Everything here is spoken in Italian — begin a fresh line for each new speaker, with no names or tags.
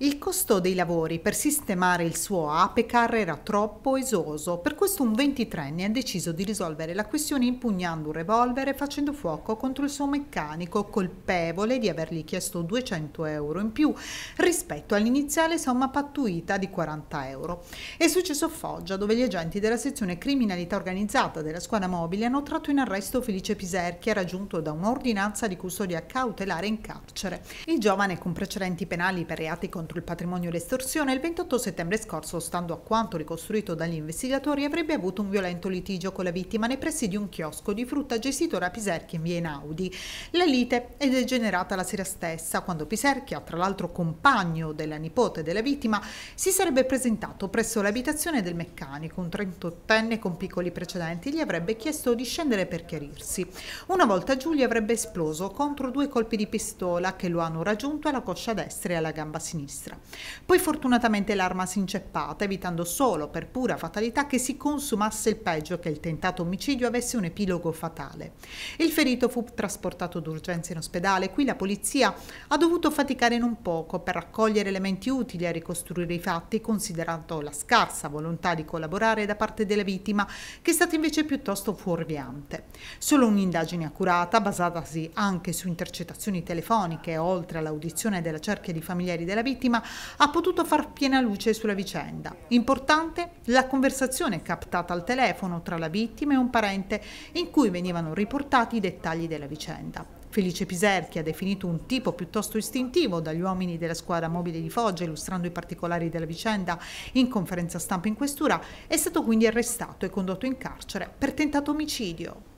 Il costo dei lavori per sistemare il suo Apecar era troppo esoso, per questo un 23enne ha deciso di risolvere la questione impugnando un revolver e facendo fuoco contro il suo meccanico, colpevole di avergli chiesto 200 euro in più rispetto all'iniziale somma pattuita di 40 euro. È successo a Foggia, dove gli agenti della sezione criminalità organizzata della squadra mobile hanno tratto in arresto Felice Piserchi, raggiunto da un'ordinanza di custodia cautelare in carcere. Il giovane con precedenti penali per reati contro contro il patrimonio e l'estorsione, il 28 settembre scorso, stando a quanto ricostruito dagli investigatori, avrebbe avuto un violento litigio con la vittima nei pressi di un chiosco di frutta gestito da Piserchi in via Inaudi. La lite è degenerata la sera stessa, quando Piserchia, tra l'altro compagno della nipote della vittima, si sarebbe presentato presso l'abitazione del meccanico, un 38enne con piccoli precedenti, gli avrebbe chiesto di scendere per chiarirsi. Una volta Giulia avrebbe esploso contro due colpi di pistola che lo hanno raggiunto alla coscia destra e alla gamba sinistra sinistra. Poi fortunatamente l'arma si inceppata, evitando solo per pura fatalità che si consumasse il peggio che il tentato omicidio avesse un epilogo fatale. Il ferito fu trasportato d'urgenza in ospedale, qui la polizia ha dovuto faticare non poco per raccogliere elementi utili a ricostruire i fatti, considerando la scarsa volontà di collaborare da parte della vittima, che è stata invece piuttosto fuorviante. Solo un'indagine accurata, basatasi anche su intercettazioni telefoniche, oltre all'audizione della cerchia di familiari della vittima, vittima, ha potuto far piena luce sulla vicenda. Importante la conversazione captata al telefono tra la vittima e un parente in cui venivano riportati i dettagli della vicenda. Felice Piserchi ha definito un tipo piuttosto istintivo dagli uomini della squadra mobile di Foggia, illustrando i particolari della vicenda in conferenza stampa in questura, è stato quindi arrestato e condotto in carcere per tentato omicidio.